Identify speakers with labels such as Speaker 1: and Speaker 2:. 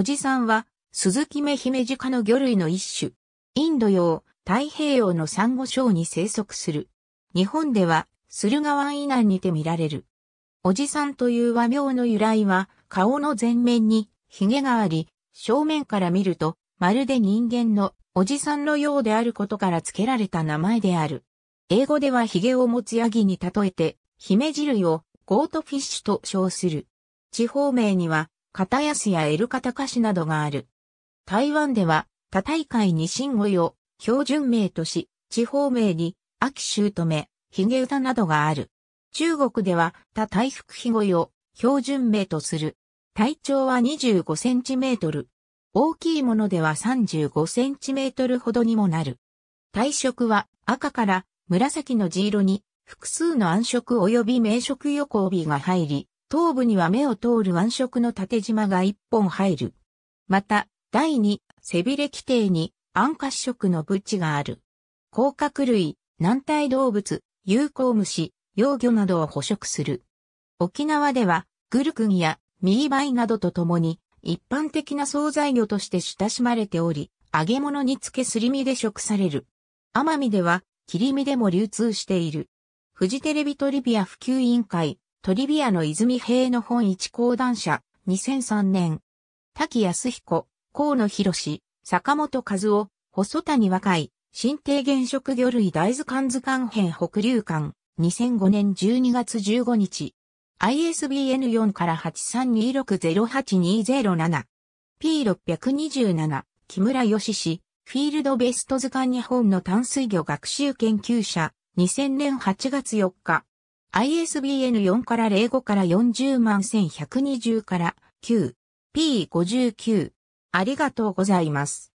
Speaker 1: おじさんは、スズキメヒメジ科の魚類の一種。インド洋、太平洋のサンゴ礁に生息する。日本では、駿河湾以南にて見られる。おじさんという和名の由来は、顔の前面に髭があり、正面から見ると、まるで人間のおじさんのようであることから付けられた名前である。英語では髭を持つヤギに例えて、姫ジ類をゴートフィッシュと称する。地方名には片安やエルカタカシなどがある。台湾では、多大会に新語を標準名とし、地方名に秋州とめ、髭歌などがある。中国では、多大福ひ語を標準名とする。体長は25センチメートル。大きいものでは35センチメートルほどにもなる。体色は赤から紫の地色に複数の暗色及び明色横帯が入り、頭部には目を通る腕色の縦縞が一本入る。また、第二、背びれ規定に暗褐色のブチがある。甲殻類、軟体動物、有効虫、幼魚などを捕食する。沖縄では、グルクンやミーバイなどと共に、一般的な惣菜魚として親しまれており、揚げ物につけすり身で食される。奄美では、切り身でも流通している。フジテレビトリビア普及委員会、トリビアの泉平の本一講談社、2003年。滝康彦、河野博坂本和夫、細谷若い、新帝原色魚類大図鑑図鑑編北流館、2005年12月15日。ISBN 4から8326082027。P627、木村義氏、フィールドベスト図鑑日本の淡水魚学習研究者、2000年8月4日。ISBN 4から05から40万1120から 9P59。ありがとうございます。